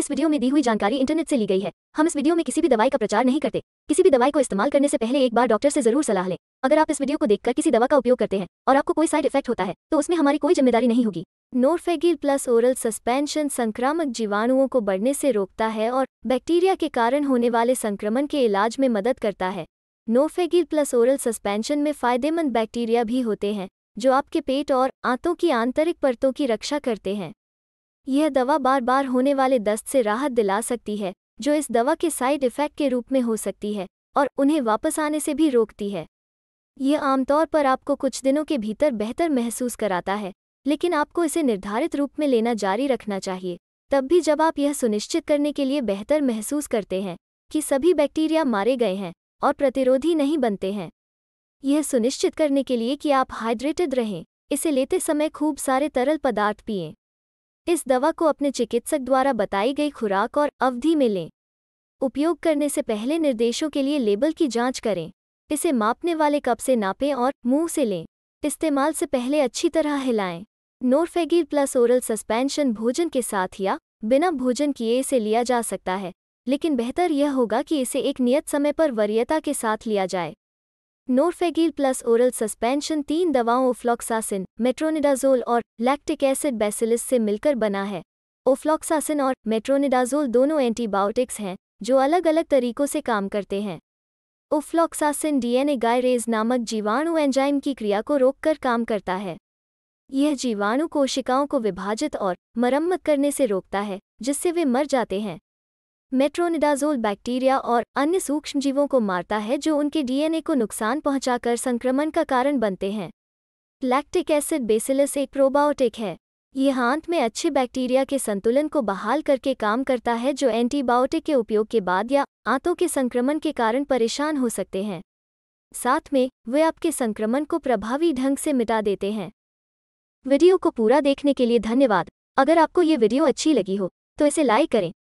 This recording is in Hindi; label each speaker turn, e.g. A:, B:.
A: इस वीडियो में दी हुई जानकारी इंटरनेट से ली गई है हम इस वीडियो में किसी भी दवाई का प्रचार नहीं करते किसी भी दवाई को इस्तेमाल करने से पहले एक बार डॉक्टर से जरूर सलाह लें अगर आप इस वीडियो को देखकर किसी दवा का उपयोग करते हैं और आपको कोई साइड इफेक्ट होता है तो उसमें हमारी कोई जिम्मेदारी नहीं होगी नोरफेगिल प्लस ओरल सस्पेंशन संक्रामक जीवाणुओं को बढ़ने से रोकता है और बैक्टीरिया के कारण होने वाले संक्रमण के इलाज में मदद करता है नोफेगिल प्लस ओरल सस्पेंशन में फायदेमंद बैक्टीरिया भी होते हैं जो आपके पेट और आंतों की आंतरिक परतों की रक्षा करते हैं यह दवा बार बार होने वाले दस्त से राहत दिला सकती है जो इस दवा के साइड इफ़ेक्ट के रूप में हो सकती है और उन्हें वापस आने से भी रोकती है यह आमतौर पर आपको कुछ दिनों के भीतर बेहतर महसूस कराता है लेकिन आपको इसे निर्धारित रूप में लेना जारी रखना चाहिए तब भी जब आप यह सुनिश्चित करने के लिए बेहतर महसूस करते हैं कि सभी बैक्टीरिया मारे गए हैं और प्रतिरोधी नहीं बनते हैं यह सुनिश्चित करने के लिए कि आप हाइड्रेटेड रहें इसे लेते समय खूब सारे तरल पदार्थ पिएं इस दवा को अपने चिकित्सक द्वारा बताई गई खुराक और अवधि में लें उपयोग करने से पहले निर्देशों के लिए लेबल की जांच करें इसे मापने वाले कप से नापें और मुंह से लें इस्तेमाल से पहले अच्छी तरह हिलाएं नोरफेगिर प्लस ओरल सस्पेंशन भोजन के साथ या बिना भोजन किए इसे लिया जा सकता है लेकिन बेहतर यह होगा कि इसे एक नियत समय पर वरीयता के साथ लिया जाए नोरफेगिल प्लस ओरल सस्पेंशन तीन दवाओं ओफ्लॉक्सासिन मेट्रोनिडाजोल और लैक्टिक एसिड बेसिलिस से मिलकर बना है ओफ्लॉक्सासिन और मेट्रोनिडाजोल दोनों एंटीबायोटिक्स हैं जो अलग अलग तरीकों से काम करते हैं ओफ्लॉक्सासिन डीएनए गायरेज नामक जीवाणु एंजाइम की क्रिया को रोककर काम करता है यह जीवाणु कोशिकाओं को विभाजित और मरम्मत करने से रोकता है जिससे वे मर जाते हैं मेट्रोनिडाजोल बैक्टीरिया और अन्य सूक्ष्मजीवों को मारता है जो उनके डीएनए को नुकसान पहुंचाकर संक्रमण का कारण बनते हैं लैक्टिक एसिड बेसिलस एक प्रोबायोटिक है यह आंत में अच्छे बैक्टीरिया के संतुलन को बहाल करके काम करता है जो एंटीबायोटिक के उपयोग के बाद या आंतों के संक्रमण के कारण परेशान हो सकते हैं साथ में वे आपके संक्रमण को प्रभावी ढंग से मिटा देते हैं वीडियो को पूरा देखने के लिए धन्यवाद अगर आपको ये वीडियो अच्छी लगी हो तो इसे लाइक करें